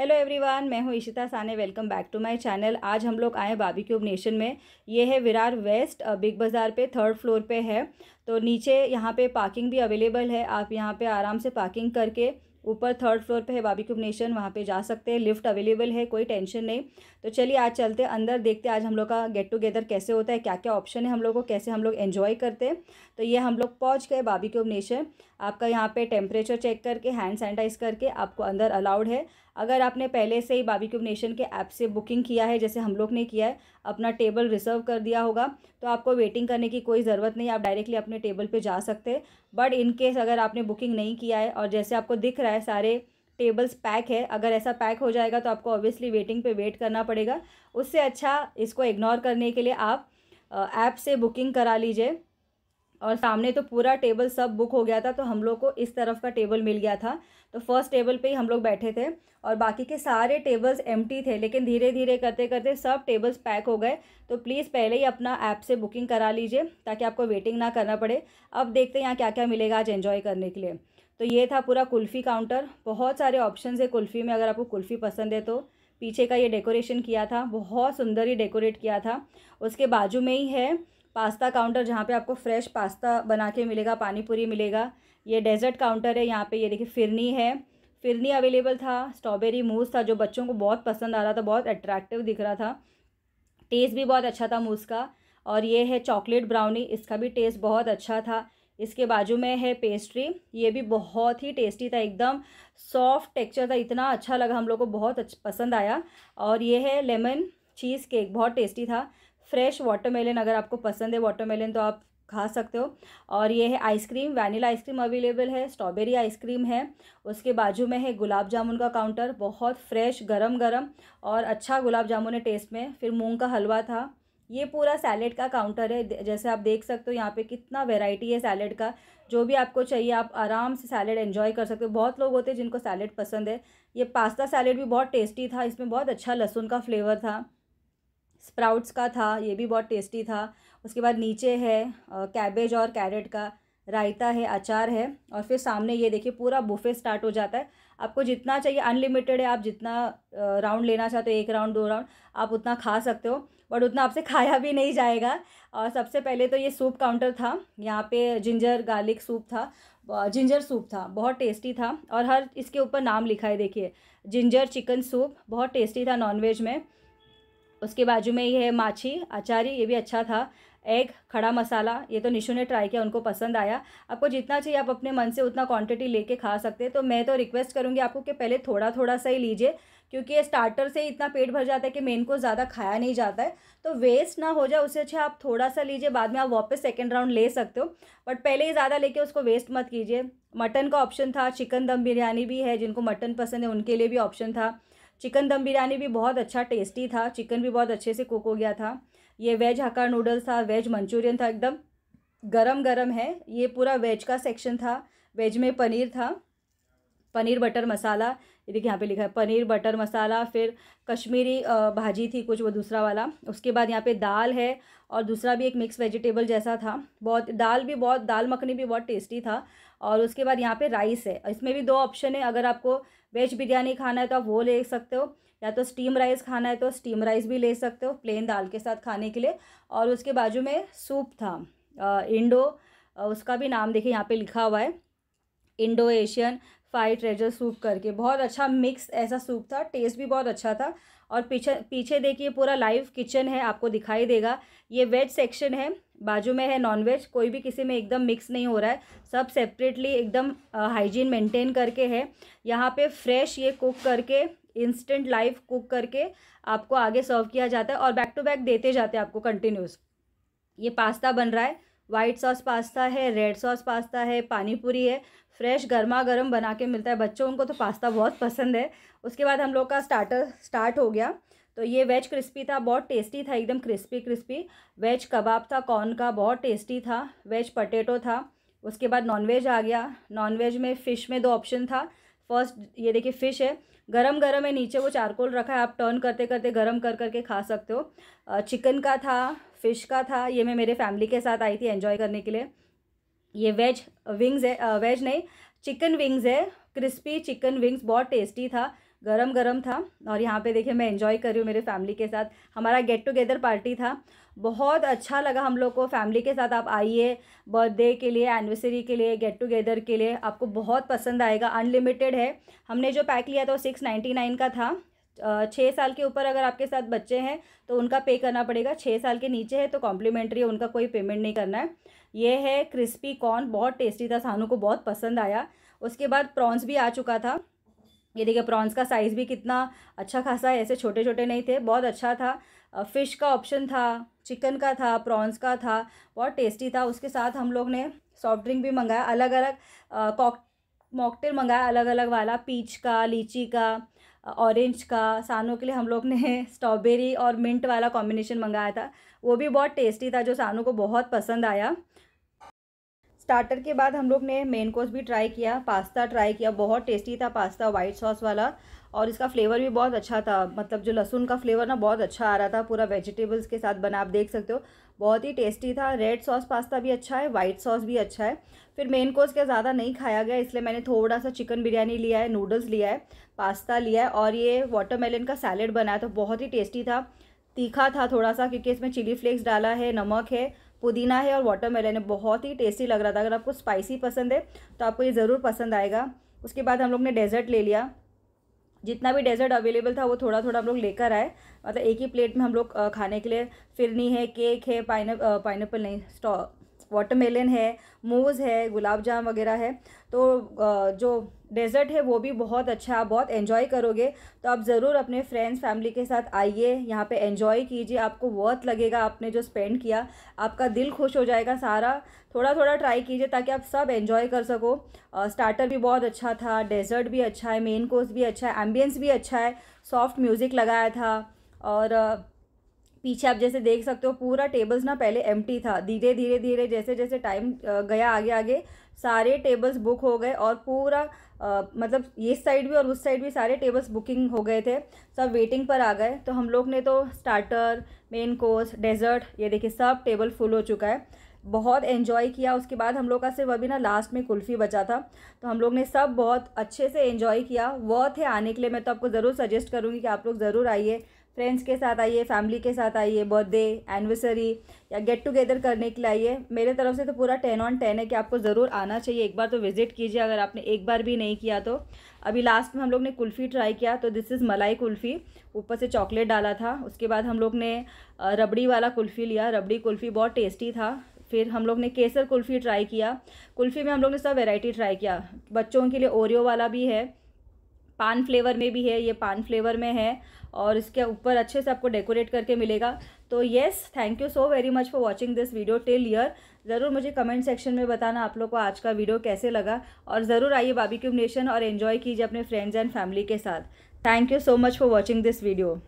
hello everyone मैं हूं Ishita Sane welcome back to my channel आज हम लोग आए बाबी क्यूब नेशन में ये है विरार वेस्ट बिग बाज़ार पे थर्ड फ्लोर पे है तो नीचे यहाँ पे पार्किंग भी अवेलेबल है आप यहाँ पे आराम से पार्किंग करके ऊपर थर्ड फ्लोर पे है बाबी क्यूब नेशन वहाँ पे जा सकते हैं लिफ्ट अवेलेबल है कोई टेंशन नहीं तो चलिए आज चलते अंदर देखते आज हम लोग का गेट टुगेदर कैसे होता है क्या क्या ऑप्शन है हम लोग को कैसे हम लोग एन्जॉय करते हैं तो ये हम लोग पहुँच गए बाबी क्यूब नेशन आपका यहाँ पे टेम्परेचर चेक करके हैंड सैनिटाइज करके आपको अंदर अलाउड है अगर आपने पहले से ही बाबिक्यूब नेशन के ऐप से बुकिंग किया है जैसे हम लोग ने किया है अपना टेबल रिजर्व कर दिया होगा तो आपको वेटिंग करने की कोई ज़रूरत नहीं आप डायरेक्टली अपने टेबल पे जा सकते बट बट इनकेस अगर आपने बुकिंग नहीं किया है और जैसे आपको दिख रहा है सारे टेबल्स पैक है अगर ऐसा पैक हो जाएगा तो आपको ऑब्वियसली वेटिंग पे वेट करना पड़ेगा उससे अच्छा इसको इग्नोर करने के लिए आप ऐप से बुकिंग करा लीजिए और सामने तो पूरा टेबल सब बुक हो गया था तो हम लोग को इस तरफ का टेबल मिल गया था तो फर्स्ट टेबल पे ही हम लोग बैठे थे और बाकी के सारे टेबल्स एम थे लेकिन धीरे धीरे करते करते सब टेबल्स पैक हो गए तो प्लीज़ पहले ही अपना ऐप से बुकिंग करा लीजिए ताकि आपको वेटिंग ना करना पड़े अब देखते हैं यहाँ क्या क्या मिलेगा आज एन्जॉय करने के लिए तो ये था पूरा कुल्फ़ी काउंटर बहुत सारे ऑप्शन है कुल्फ़ी में अगर आपको कुल्फ़ी पसंद है तो पीछे का ये डेकोरेशन किया था बहुत सुंदर ही डेकोरेट किया था उसके बाजू में ही है पास्ता काउंटर जहाँ पे आपको फ्रेश पास्ता बना के मिलेगा पानी पूरी मिलेगा ये डेजर्ट काउंटर है यहाँ पे ये देखिए फिरनी है फिरनी अवेलेबल था स्ट्रॉबेरी मूस था जो बच्चों को बहुत पसंद आ रहा था बहुत अट्रैक्टिव दिख रहा था टेस्ट भी बहुत अच्छा था मूस का और ये है चॉकलेट ब्राउनी इसका भी टेस्ट बहुत अच्छा था इसके बाजू में है पेस्ट्री ये भी बहुत ही टेस्टी था एकदम सॉफ्ट टेक्सचर था इतना अच्छा लगा हम लोग को बहुत अच्छा पसंद आया और ये है लेमन चीज़ केक बहुत टेस्टी था फ्रेश वाटरमेलन अगर आपको पसंद है वाटरमेलन तो आप खा सकते हो और ये है आइसक्रीम वैनिला आइसक्रीम अवेलेबल है स्ट्रॉबेरी आइसक्रीम है उसके बाजू में है गुलाब जामुन का काउंटर बहुत फ्रेश गरम गरम और अच्छा गुलाब जामुन है टेस्ट में फिर मूंग का हलवा था ये पूरा सैलेड का काउंटर है जैसे आप देख सकते हो यहाँ पे कितना वेराइटी है सैलेड का जो भी आपको चाहिए आप आराम से सैलेड एंजॉय कर सकते हो बहुत लोग होते हैं जिनको सैलेड पसंद है ये पास्ता सैलेड भी बहुत टेस्टी था इसमें बहुत अच्छा लहसुन का फ्लेवर था स्प्राउट्स का था ये भी बहुत टेस्टी था उसके बाद नीचे है कैबेज और कैरेट का रायता है अचार है और फिर सामने ये देखिए पूरा बुफे स्टार्ट हो जाता है आपको जितना चाहिए अनलिमिटेड है आप जितना राउंड लेना चाहते हो एक राउंड दो राउंड आप उतना खा सकते हो बट उतना आपसे खाया भी नहीं जाएगा और सबसे पहले तो ये सूप काउंटर था यहाँ पे जिंजर गार्लिक सूप था जिंजर सूप था बहुत टेस्टी था और हर इसके ऊपर नाम लिखा है देखिए जिंजर चिकन सूप बहुत टेस्टी था नॉनवेज में उसके बाजू में ये है माछी अचारी ये भी अच्छा था एग खड़ा मसाला ये तो निशु ने ट्राई किया उनको पसंद आया आपको जितना चाहिए आप अपने मन से उतना क्वांटिटी लेके खा सकते हैं तो मैं तो रिक्वेस्ट करूँगी आपको कि पहले थोड़ा थोड़ा सा ही लीजिए क्योंकि स्टार्टर से इतना पेट भर जाता है कि मेन को ज़्यादा खाया नहीं जाता है तो वेस्ट ना हो जाए उससे अच्छा आप थोड़ा सा लीजिए बाद में आप वापस सेकेंड राउंड ले सकते हो बट पहले ही ज़्यादा लेके उसको वेस्ट मत कीजिए मटन का ऑप्शन था चिकन दम बिरयानी भी है जिनको मटन पसंद है उनके लिए भी ऑप्शन था चिकन दम बिरयानी भी बहुत अच्छा टेस्टी था चिकन भी बहुत अच्छे से कुक हो गया था ये वेज हक्का नूडल्स था वेज मंचूरियन था एकदम गरम गरम है ये पूरा वेज का सेक्शन था वेज में पनीर था पनीर बटर मसाला ये देखिए यहाँ पे लिखा है पनीर बटर मसाला फिर कश्मीरी भाजी थी कुछ वो दूसरा वाला उसके बाद यहाँ पे दाल है और दूसरा भी एक मिक्स वेजिटेबल जैसा था बहुत दाल भी बहुत दाल मखनी भी बहुत टेस्टी था और उसके बाद यहाँ पे राइस है इसमें भी दो ऑप्शन है अगर आपको वेज बिरयानी खाना है तो आप वो ले सकते हो या तो स्टीम राइस खाना है तो स्टीम राइस भी ले सकते हो प्लेन दाल के साथ खाने के लिए और उसके बाजू में सूप था इंडो उसका भी नाम देखिए यहाँ पे लिखा हुआ है Indo Asian five treasure soup करके बहुत अच्छा मिक्स ऐसा सूप था टेस्ट भी बहुत अच्छा था और पीछे पीछे देखिए पूरा लाइव किचन है आपको दिखाई देगा ये वेज सेक्शन है बाजू में है नॉन वेज कोई भी किसी में एकदम मिक्स नहीं हो रहा है सब सेपरेटली एकदम हाइजीन मेंटेन करके है यहाँ पे फ्रेश ये कुक करके इंस्टेंट लाइव कुक करके आपको आगे सर्व किया जाता है और बैक टू बैक देते जाते हैं आपको कंटिन्यूस ये पास्ता बन रहा है वाइट सॉस पास्ता है रेड सॉस पास्ता है पानी पूरी है फ्रेश गर्मा गर्म बना के मिलता है बच्चों को तो पास्ता बहुत पसंद है उसके बाद हम लोग का स्टार्टर स्टार्ट हो गया तो ये वेज क्रिस्पी था बहुत टेस्टी था एकदम क्रिस्पी क्रिस्पी वेज कबाब था कॉर्न का बहुत टेस्टी था वेज पटेटो था उसके बाद नॉनवेज आ गया नॉनवेज में फ़िश में दो ऑप्शन था फर्स्ट ये देखिए फ़िश है गरम गरम है नीचे वो चारकोल रखा है आप टर्न करते करते गरम कर करके खा सकते हो चिकन का था फ़िश का था ये मैं मेरे फैमिली के साथ आई थी एन्जॉय करने के लिए ये वेज विंग्स है वेज नहीं चिकन विंग्स है क्रिस्पी चिकन विंग्स बहुत टेस्टी था गरम गरम था और यहाँ पे देखिए मैं एंजॉय कर रही हूँ मेरे फैमिली के साथ हमारा गेट टुगेदर पार्टी था बहुत अच्छा लगा हम लोग को फैमिली के साथ आप आइए बर्थडे के लिए एनिवर्सरी के लिए गेट टुगेदर के लिए आपको बहुत पसंद आएगा अनलिमिटेड है हमने जो पैक लिया था वो सिक्स नाइन्टी नाइन का था छः साल के ऊपर अगर आपके साथ बच्चे हैं तो उनका पे करना पड़ेगा छः साल के नीचे है तो कॉम्प्लीमेंट्री उनका कोई पेमेंट नहीं करना है ये है क्रिस्पी कॉर्न बहुत टेस्टी था सानू को बहुत पसंद आया उसके बाद प्रॉन्स भी आ चुका था ये देखिए प्रॉन्स का साइज़ भी कितना अच्छा खासा है ऐसे छोटे छोटे नहीं थे बहुत अच्छा था फ़िश का ऑप्शन था चिकन का था प्रॉन्स का था बहुत टेस्टी था उसके साथ हम लोग ने सॉफ्ट ड्रिंक भी मंगाया अलग अलग कॉक मॉकटेल मंगाया अलग अलग वाला पीच का लीची का ऑरेंज का सानों के लिए हम लोग ने स्ट्रॉबेरी और मिंट वाला कॉम्बिनेशन मंगाया था वो भी बहुत टेस्टी था जो सानों को बहुत पसंद आया स्टार्टर के बाद हम लोग ने मेन कोर्स भी ट्राई किया पास्ता ट्राई किया बहुत टेस्टी था पास्ता वाइट सॉस वाला और इसका फ्लेवर भी बहुत अच्छा था मतलब जो लहसुन का फ्लेवर ना बहुत अच्छा आ रहा था पूरा वेजिटेबल्स के साथ बना आप देख सकते हो बहुत ही टेस्टी था रेड सॉस पास्ता भी अच्छा है वाइट सॉस भी अच्छा है फिर मेन कोर्स का ज़्यादा नहीं खाया गया इसलिए मैंने थोड़ा सा चिकन बिरयानी लिया है नूडल्स लिया है पास्ता लिया है और ये वाटरमेलन का सैलड बनाया तो बहुत ही टेस्टी था तीखा था थोड़ा सा क्योंकि इसमें चिली फ्लेक्स डाला है नमक है पुदीना है और वाटरमेलन है बहुत ही टेस्टी लग रहा था अगर आपको स्पाइसी पसंद है तो आपको ये ज़रूर पसंद आएगा उसके बाद हम लोग ने डेजर्ट ले लिया जितना भी डेजर्ट अवेलेबल था वो थोड़ा थोड़ा हम लोग लेकर आए मतलब एक ही प्लेट में हम लोग खाने के लिए फिरनी है केक है पाइन पाइनएप्पल नहीं स्टॉ वाटरमेलन है मूज़ है गुलाब जाम वगैरह है तो जो डेज़र्ट है वो भी बहुत अच्छा आप बहुत एंजॉय करोगे तो आप ज़रूर अपने फ्रेंड्स फैमिली के साथ आइए यहाँ पे एंजॉय कीजिए आपको बहुत लगेगा आपने जो स्पेंड किया आपका दिल खुश हो जाएगा सारा थोड़ा थोड़ा ट्राई कीजिए ताकि आप सब एंजॉय कर सको स्टार्टर भी बहुत अच्छा था डेज़र्ट भी अच्छा है मेन कोर्स भी अच्छा है एम्बियंस भी अच्छा है सॉफ्ट म्यूज़िक लगाया था और पीछे आप जैसे देख सकते हो पूरा टेबल्स ना पहले एम था धीरे धीरे धीरे जैसे जैसे टाइम गया आगे आगे सारे टेबल्स बुक हो गए और पूरा आ, मतलब ये साइड भी और उस साइड भी सारे टेबल्स बुकिंग हो गए थे सब वेटिंग पर आ गए तो हम लोग ने तो स्टार्टर मेन कोर्स डेजर्ट ये देखिए सब टेबल फुल हो चुका है बहुत एंजॉय किया उसके बाद हम लोग का सिर्फ अभी ना लास्ट में कुल्फ़ी बचा था तो हम लोग ने सब बहुत अच्छे से एंजॉय किया वह थे आने के लिए मैं तो आपको ज़रूर सजेस्ट करूँगी कि आप लोग ज़रूर आइए फ्रेंड्स के साथ आइए फैमिली के साथ आइए बर्थडे एनिवर्सरी या गेट टुगेदर करने के लिए आइए मेरे तरफ से तो पूरा टेन ऑन टेन है कि आपको ज़रूर आना चाहिए एक बार तो विज़िट कीजिए अगर आपने एक बार भी नहीं किया तो अभी लास्ट में हम लोग ने कुल्फ़ी ट्राई किया तो दिस इज़ मलाई कुल्फ़ी ऊपर से चॉकलेट डाला था उसके बाद हम लोग ने रबड़ी वाला कुल्फ़ी लिया रबड़ी कुल्फ़ी बहुत टेस्टी था फिर हम लोग ने केसर कुल्फ़ी ट्राई किया कुल्फ़ी में हम लोग ने सब वेराइटी ट्राई किया बच्चों के लिए ओरियो वाला भी है पान फ्लेवर में भी है ये पान फ्लेवर में है और इसके ऊपर अच्छे से आपको डेकोरेट करके मिलेगा तो yes thank you so very much for watching this video till here ज़रूर मुझे कमेंट सेक्शन में बताना आप लोग को आज का वीडियो कैसे लगा और ज़रूर आइए बाबी क्यूब नेशन और एन्जॉय कीजिए अपने फ्रेंड्स एंड फैमिली के साथ thank you so much for watching this video